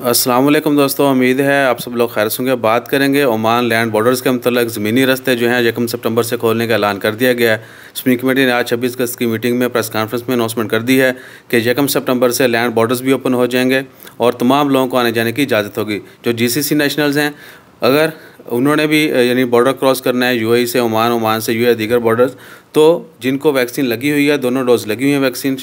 असलम दोस्तों उम्मीद है आप सब लोग खैर होंगे बात करेंगे ओमान लैंड बॉर्डर्स के मतलब ज़मीनी रास्ते जो हैं यकम सितंबर से खोलने का ऐलान कर दिया गया है स्प्रिंग कमेटी ने आज छब्बीस अगस्त की मीटिंग में प्रेस कॉन्फ्रेंस में अनाउंसमेंट कर दी है कि यकम सितंबर से लैंड बॉर्डर्स भी ओपन हो जाएंगे और तमाम लोगों को आने जाने की इजाज़त होगी जो जी सी नेशनल्स हैं अगर उन्होंने भी यानी बॉर्डर क्रॉस करना है यूएई e से ओमान ओमान से यूएई e दीगर बॉर्डर्स तो जिनको वैक्सीन लगी हुई है दोनों डोज लगी हुई है वैक्सीन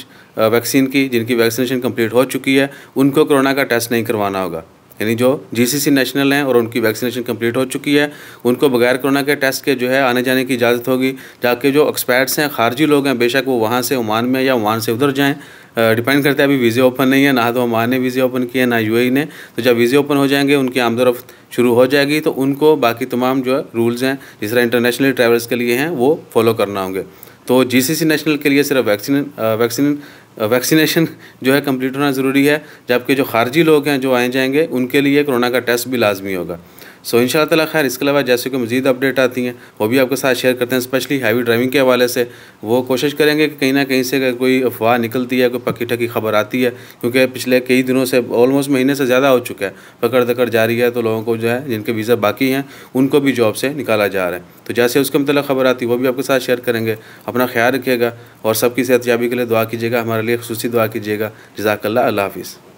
वैक्सीन की जिनकी वैक्सीनेशन कंप्लीट हो चुकी है उनको कोरोना का टेस्ट नहीं करवाना होगा यानी जो जीसीसी नेशनल हैं और उनकी वैक्सीनेशन कंप्लीट हो चुकी है उनको बगैर कोरोना के टेस्ट के जो है आने जाने की इजाज़त होगी जाके जो एक्सपायर्ट्स हैं खारजी लोग हैं बेशक वो वहाँ से ओमान में या ओमान से उधर जाएँ डिपेंड करता है अभी वीज़े ओपन नहीं है ना तो ओमान ने वीज़े ओपन किए ना यूएई e ने तो जब वीज़े ओपन हो जाएंगे उनकी आमदरफ्त शुरू हो जाएगी तो उनको बाकी तमाम जो है रूल्स हैं जिस तरह इंटरनेशनल ट्रैवल्स के लिए हैं वो फॉलो करना होंगे तो जीसीसी नेशनल के लिए सिर्फ वैक्सीन वैक्सीन वैक्सीनेशन जो है कंप्लीट होना ज़रूरी है जबकि जो खारजी लोग हैं जो आए जाएंगे उनके लिए कोरोना का टेस्ट भी लाजमी होगा सो इन शाला खैर इसके अलावा जैसे कि मजीद अपडेट आती हैं वो भी आपके साथ शेयर करते हैं स्पेशली हैवी ड्राइविंग के हवाले से वो कोशिश करेंगे कि कहीं ना कहीं से अगर कोई अफवाह निकलती है कोई पक्की ठकी खबर आती है क्योंकि पिछले कई दिनों से ऑलमोस्ट महीने से ज़्यादा हो चुका है पकड़ दकड़ जा रही है तो लोगों को जो है जिनके वीज़ा बाकी हैं उनको भी जॉब से निकाला जा रहा है तो जैसे उसके मतलब खबर आती है वो भी आपके साथ शेयर करेंगे अपना ख्याल रखिएगा और सबकी सेहत याबी के लिए दुआ कीजिएगा हमारे लिए खसूसी दुआ कीजिएगा जजाकल्ला हाफिज़